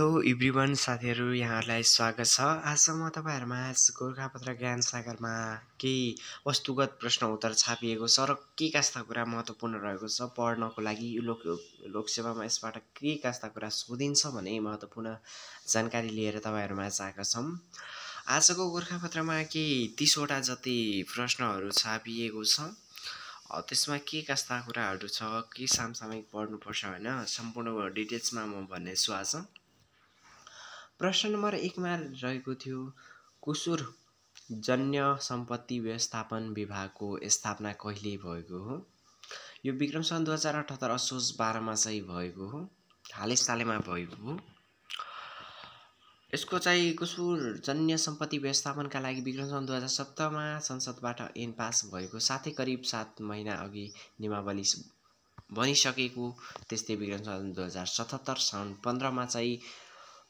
Hello इभ्रिवन साथीहरू यहाँहरूलाई स्वागत छ आज म तपाईँहरूमा गोर्खापत्र ज्ञान सागरमा केही वस्तुगत प्रश्न उत्तर छापिएको छ र के कास्ता कुरा महत्त्वपूर्ण रहेको छ पढ्नको लागि यो लोक लोकसेवामा यसबाट के कास्ता कुरा सोधिन्छ भने महत्त्वपूर्ण जानकारी लिएर तपाईँहरूमा चाहेका छौँ आजको गोर्खापत्रमा केही तिसवटा जति प्रश्नहरू छापिएको छ त्यसमा के कस्ता कुराहरू छ के सामसामिक पढ्नुपर्छ होइन सम्पूर्ण डिटेल्समा म भन्नेछु आज प्रश्न नम्बर एकमा रहेको थियो कुसुर जन्य सम्पत्ति व्यवस्थापन विभागको स्थापना कहिले भएको हो यो विक्रम सन् दुई हजार अठहत्तर असोज बाह्रमा चाहिँ भएको हो हालै सालैमा भएको हो यसको चाहिँ कुसुर जन्य सम्पत्ति व्यवस्थापनका लागि विक्रम सन् दुई हजार सत्रमा संसदबाट एन पास भएको साथै करिब सात महिना अघि निमावली बनिसकेको त्यस्तै विक्रम सन् दुई हजार सतहत्तर साउन पन्ध्रमा चाहिँ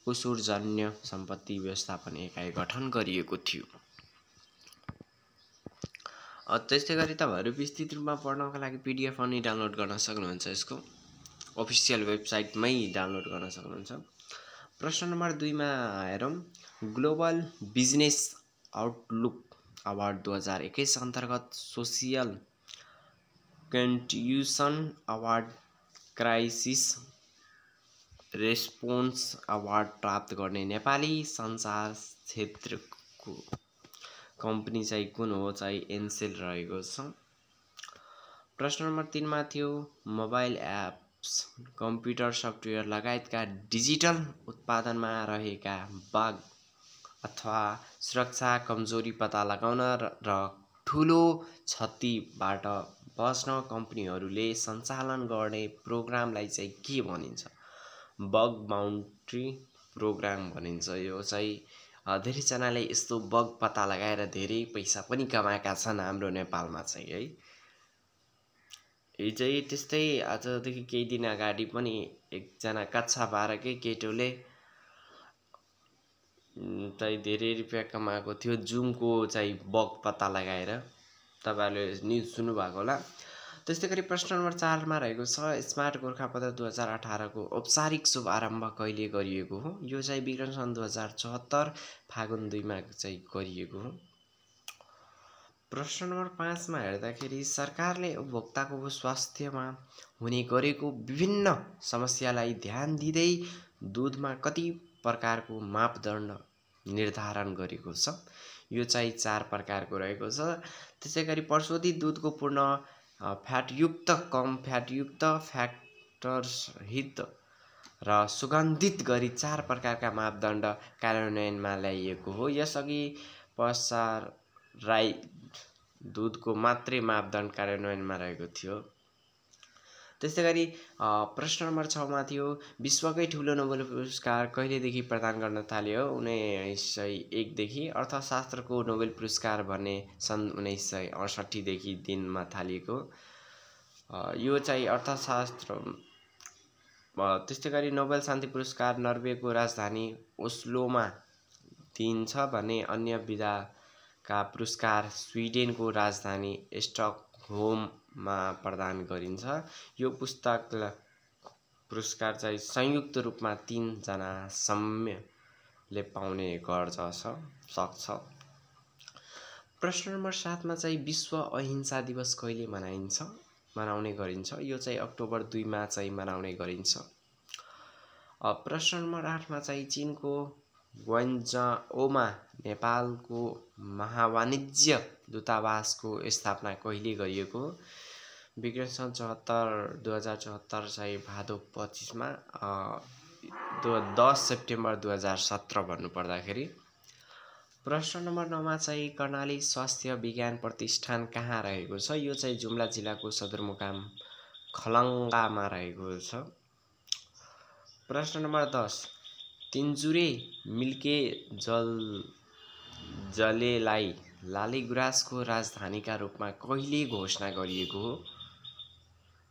कुसुरजन्य सम्पत्ति व्यवस्थापन एकाइ गठन गरिएको थियो त्यस्तै गरी तपाईँहरू विस्तृत रूपमा पढ्नको लागि पिडिएफ पनि डाउनलोड गर्न सक्नुहुन्छ यसको अफिसियल वेबसाइटमै डाउनलोड गर्न सक्नुहुन्छ प्रश्न नम्बर दुईमा हेरौँ ग्लोबल बिजनेस आउटलुक अवार्ड दुई हजार एक्काइस अन्तर्गत social contribution award crisis response award प्राप्त गर्ने नेपाली सञ्चार क्षेत्रको कम्पनी चाहिँ कुन हो चाहिँ एनसेल रहेको छ प्रश्न नम्बर तिनमा थियो मोबाइल एप्स कम्प्युटर सफ्टवेयर लगायतका डिजिटल उत्पादनमा रहेका बाग अथवा सुरक्षा कमजोरी पत्ता लगाउन र ठुलो क्षतिबाट बस्न कम्पनीहरूले सञ्चालन गर्ने प्रोग्रामलाई चाहिँ के भनिन्छ बग बााउन्ड्री प्रोग्राम भनिन्छ यो चाहिँ धेरैजनाले यस्तो बग पत्ता लगाएर धेरै पैसा पनि कमाएका छन् हाम्रो नेपालमा चाहिँ है हिजै त्यस्तै आजदेखि केही दिन अगाडि पनि एकजना कच्छा बाह्रकै केटोले चाहिँ धेरै रुपियाँ कमाएको थियो जुमको चाहिँ बग पत्ता लगाएर तपाईँहरूले न्युज सुन्नुभएको होला त्यस्तै गरी प्रश्न नम्बर चारमा रहेको छ स्मार्ट गोर्खापत्र दुई हजार अठारको औपचारिक शुभारम्भ कहिले गरिएको हो यो चाहिँ विक्रम सन् दुई हजार चौहत्तर फागुन दुईमा चाहिँ गरिएको हो प्रश्न नम्बर पाँचमा हेर्दाखेरि सरकारले उपभोक्ताको स्वास्थ्यमा हुने गरेको विभिन्न समस्यालाई ध्यान दिँदै दुधमा कति प्रकारको मापदण्ड निर्धारण गरेको छ यो चाहिँ चार प्रकारको रहेको छ त्यसै गरी प्रशोधित दुधको पूर्ण फ्याटयुक्त कम फ्याटयुक्त फ्याक्टर्स हित र सुगन्धित गरी चार प्रकारका मापदण्ड कार्यान्वयनमा ल्याइएको हो यसअघि पसार राई दुधको मात्रै मापदण्ड कार्यान्वयनमा रहेको थियो त्यस्तै गरी प्रश्न नम्बर छमा थियो विश्वकै ठुलो नोबेल पुरस्कार कहिलेदेखि प्रदान गर्न थाल्यो उन्नाइस सय एकदेखि अर्थशास्त्रको नोबेल पुरस्कार भन्ने सन् उन्नाइस सय अडसट्ठीदेखि दिनमा थालिएको यो चाहिँ अर्थशास्त्र त्यस्तै गरी नोबेल शान्ति पुरस्कार नर्वेको राजधानी ओस्लोमा दिइन्छ भने अन्य विधाका पुरस्कार स्विडेनको राजधानी स्टक होममा प्रदान गरिन्छ यो पुस्तकलाई पुरस्कार चाहिँ संयुक्त रूपमा तिनजना सम्यले पाउने गर्दछ सक्छ प्रश्न नम्बर सातमा चाहिँ विश्व अहिंसा दिवस कहिले मनाइन्छ मनाउने गरिन्छ यो चाहिँ अक्टोबर दुईमा चाहिँ मनाउने गरिन्छ प्रश्न नम्बर आठमा चाहिँ चिनको ओमा नेपालको महावाणिज्य दूतावासको स्थापना कहिले गरिएको विक्रम सन् चौहत्तर दुई हजार चौहत्तर चाहिँ भादो पच्चिसमा दस सेप्टेम्बर दुई हजार सत्र भन्नुपर्दाखेरि प्रश्न नम्बर नौमा चाहिँ कर्णाली स्वास्थ्य विज्ञान प्रतिष्ठान कहाँ रहेको छ यो चाहिँ जुम्ला जिल्लाको सदरमुकाम खलङ्गामा रहेको छ प्रश्न नम्बर दस तिन्जुरे मिल्के जल जलेलाई लालीगुराँसको राजधानीका रूपमा कहिले घोषणा गरिएको हो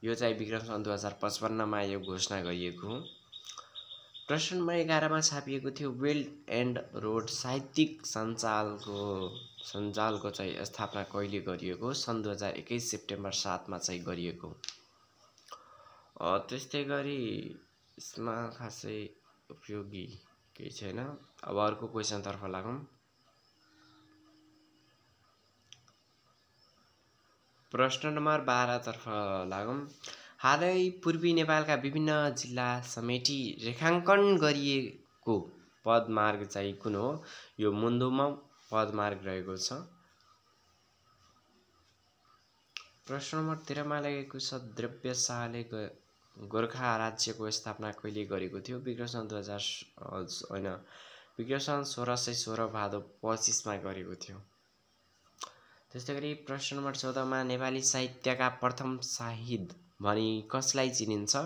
यो चाहिँ विक्रम सन् दुई हजार पचपन्नमा यो घोषणा गरिएको हो प्रश्न नम्बर एघारमा छापिएको थियो वेल्ड एन्ड रोड साहित्यिक सञ्चालको सञ्जालको चाहिँ स्थापना कहिले गरिएको सन् दुई हजार एक्काइस सेप्टेम्बर सातमा चाहिँ गरिएको त्यस्तै गरी यसमा खासै उपयोगी केही छैन अब अर्को क्वेसनतर्फ लागौँ प्रश्न नम्बर बाह्रतर्फ लागौँ हालै पूर्वी नेपालका विभिन्न जिल्ला समेटी रेखाङ्कन गरिएको पदमार्ग चाहिँ कुन हो यो मुन्दुमा पदमार्ग रहेको छ प्रश्न नम्बर तेह्रमा लागेको छ द्रव्य शाहले गोर्खा राज्यको स्थापना कहिले गरेको थियो विक्रसन दुई हजार होइन विक्रसन सोह्र सय सोह्र भादो पच्चिसमा गरेको थियो त्यस्तै गरी प्रश्न नम्बर चौधमा नेपाली साहित्यका प्रथम साहिद भनी कसलाई चिनिन्छ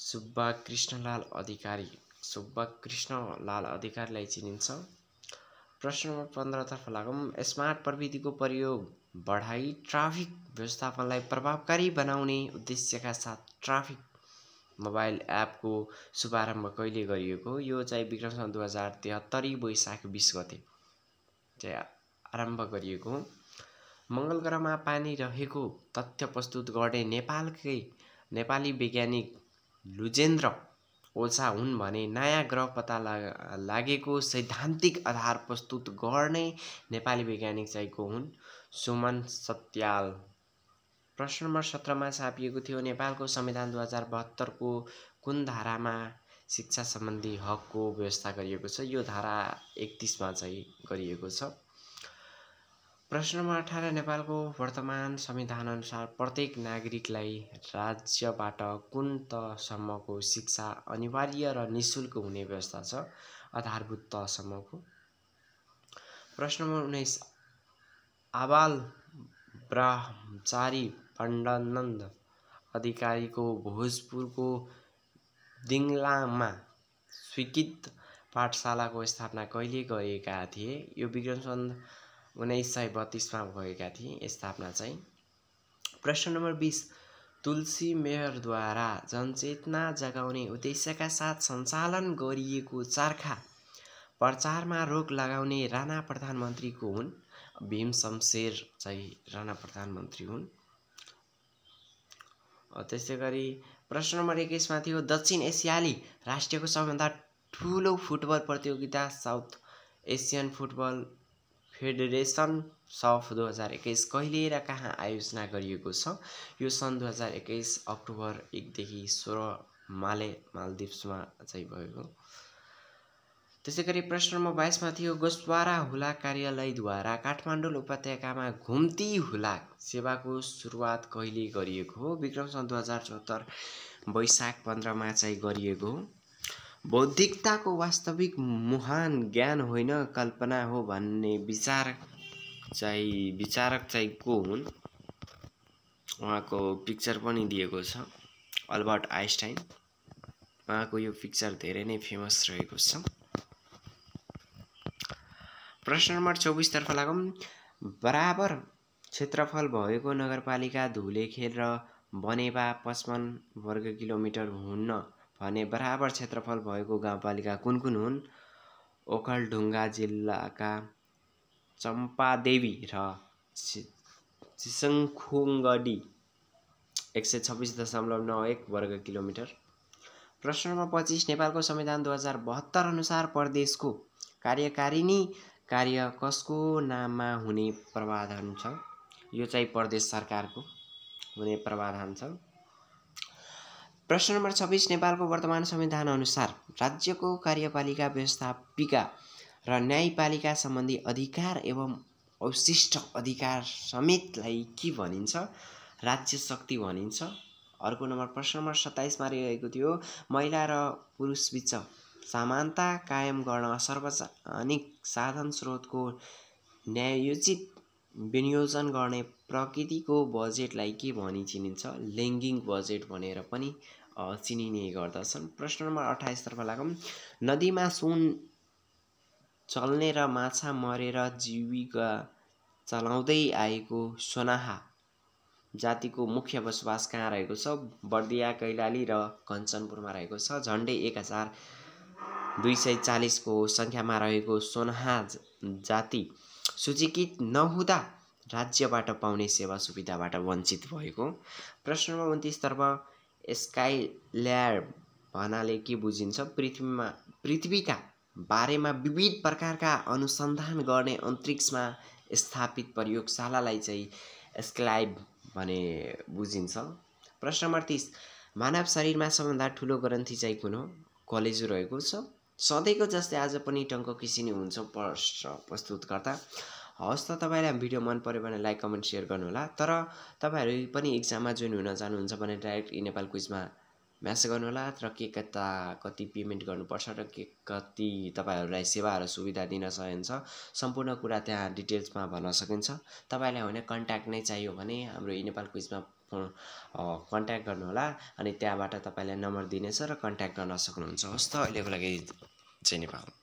सुब्बा कृष्णलाल अधिकारी सुब्बा कृष्णलाल अधिकारीलाई चिनिन्छ प्रश्न नम्बर पन्ध्रतर्फ लागौँ स्मार्ट प्रविधिको प्रयोग बढाई ट्राफिक व्यवस्थापनलाई प्रभावकारी बनाउने उद्देश्यका साथ ट्राफिक मोबाइल एपको शुभारम्भ कहिले गरिएको यो चाहिँ विक्रमसम्म दुई हजार तेहत्तरी वैशाख बिस गते चाहिँ आरम्भ गरिएको हो मङ्गल ग्रहमा पानी रहेको तथ्य प्रस्तुत गर्ने नेपालकै नेपाली वैज्ञानिक लुजेन्द्र ओछा हुन् भने नयाँ ग्रह पत्ता लागेको सैद्धान्तिक आधार प्रस्तुत गर्ने नेपाली वैज्ञानिक चाहिएको हुन् सुमन सत्याल प्रश्न नम्बर सत्रमा छापिएको थियो नेपालको संविधान दुई हजार बहत्तरको कुन धारामा शिक्षा सम्बन्धी हकको व्यवस्था गरिएको छ यो धारा एकतिसमा चाहिँ गरिएको छ प्रश्न नम्बर अठार नेपालको वर्तमान संविधान अनुसार प्रत्येक नागरिकलाई राज्यबाट कुन तहसम्मको शिक्षा अनिवार्य र नि शुल्क हुने व्यवस्था छ आधारभूत तहसम्मको प्रश्न नम्बर उन्नाइस आबाल ब्रह्मचारी पण्डनन्द अधिकारीको भोजपुरको दिङलाङमा स्वीकृत पाठशालाको स्थापना कहिले गरेका थिए यो विक्रम सन् उन्नाइस सय बत्तिसमा भएका थिए स्थापना चाहिँ प्रश्न नम्बर बिस तुलसी मेयरद्वारा जनचेतना जगाउने उद्देश्यका साथ सञ्चालन गरिएको चर्खा प्रचारमा रोक लगाउने राणा प्रधानमन्त्रीको हुन् भीम शमशेर चाहिँ राणा प्रधानमन्त्री हुन् त्यस्तै गरी प्रश्न नम्बर एक्काइसमा थियो दक्षिण एसियाली राष्ट्रको सबैभन्दा ठुलो फुटबल प्रतियोगिता साउथ एसियन फुटबल फेडरेसन सफ दुई हजार एक्काइस कहिले र कहाँ आयोजना गरिएको छ यो सन् दुई हजार एक्काइस अक्टोबर एकदेखि सोह्र माले मालदिप्समा चाहिँ भएको त्यसै गरी प्रश्न नम्बर बाइसमा थियो गोस्वारा हुला कार्यालयद्वारा काठमाडौँ उपत्यकामा घुम्ती हुला सेवाको सुरुवात कहिले गरिएको हो विक्रम सन् दुई हजार चौहत्तर वैशाख पन्ध्रमा चाहिँ गरिएको हो बौद्धिकताको वास्तविक मुहान ज्ञान होइन कल्पना हो भन्ने विचार चाहिँ विचारक चाहिँ को हुन् उहाँको पिक्चर पनि दिएको छ अल्बर्ट आइन्स्टाइन उहाँको यो पिक्चर धेरै नै फेमस रहेको छ प्रश्न नम्बर चौबिसतर्फ लागौँ बराबर क्षेत्रफल भएको नगरपालिका धुलेखेल र बनेपा पचपन्न वर्ग किलोमिटर हुन्न भने बराबर क्षेत्रफल भएको गाउँपालिका कुन कुन हुन् ओखलढुङ्गा जिल्लाका चम्पादेवी र चिसङखुङ्गडी एक सय छब्बिस दशमलव नौ एक वर्ग किलोमिटर प्रश्न नम्बर पच्चिस नेपालको संविधान दुई हजार बहत्तर अनुसार प्रदेशको कार्यकारिणी कार्य कसको नाममा हुने प्रावधान छ यो चाहिँ प्रदेश सरकारको हुने प्रावधान छ प्रश्न नम्बर छब्बिस नेपालको वर्तमान संविधान अनुसार राज्यको कार्यपालिका व्यवस्थापिका र न्यायपालिका सम्बन्धी अधिकार एवं अवशिष्ट अधिकार समेतलाई के भनिन्छ राज्य शक्ति भनिन्छ अर्को नम्बर प्रश्न नम्बर सत्ताइसमा रहेको थियो महिला र पुरुष बिच समानता कायम गर्न सार्वजनिक साधन स्रोतको न्यायोचित विनियोजन गर्ने प्रकृतिको बजेटलाई के भनी चिनिन्छ लेङ्गिङ बजेट भनेर पनि चिनिने गर्दछन् प्रश्न नम्बर अठाइसतर्फ लागौँ नदीमा सुन चल्ने र माछा मरेर जीविका चलाउँदै आएको सोनाहा जातिको मुख्य बसोबास कहाँ रहेको छ बर्दिया कैलाली र कञ्चनपुरमा रहेको छ झन्डै एक हजार दुई सय चालिसको सङ्ख्यामा रहेको सोनाहा जाति सूचीकृत नहुँदा राज्यबाट पाउने सेवा सुविधाबाट वञ्चित भएको प्रश्न नम्बर उन्तिसतर्फ ल्याब भन्नाले के बुझिन्छ पृथ्वीमा पृथ्वीका बारेमा विविध प्रकारका अनुसन्धान गर्ने अन्तरिक्षमा स्थापित प्रयोगशालालाई चाहिँ स्क्लाइब भने बुझिन्छ प्रश्न नम्बर तिस मानव शरीरमा सबभन्दा ठुलो ग्रन्थी चाहिँ कुन हो कलेजो रहेको छ सधैँको जस्तै आज पनि टङ्क किसिनी हुन्छ प्रस्तुत प्रस्तुतकर्ता हवस् त तपाईँलाई भिडियो मन पऱ्यो भने लाइक कमेन्ट सेयर गर्नुहोला तर तपाईँहरू पनि इक्जाममा जोइन हुन चाहनुहुन्छ भने डाइरेक्ट नेपाल क्विजमा म्यासेज गर्नुहोला र के कता कति पेमेन्ट गर्नुपर्छ र के कति तपाईँहरूलाई सेवाहरू सुविधा दिन सकिन्छ सम्पूर्ण कुरा त्यहाँ डिटेल्समा भन्न सकिन्छ तपाईँलाई होइन कन्ट्याक्ट नै चाहियो भने हाम्रो नेपाल क्विजमा कन्ट्याक्ट गर्नुहोला अनि त्यहाँबाट तपाईँलाई नम्बर दिनेछ र कन्ट्याक्ट गर्न सक्नुहुन्छ हस् त अहिलेको लागि Sin je wel.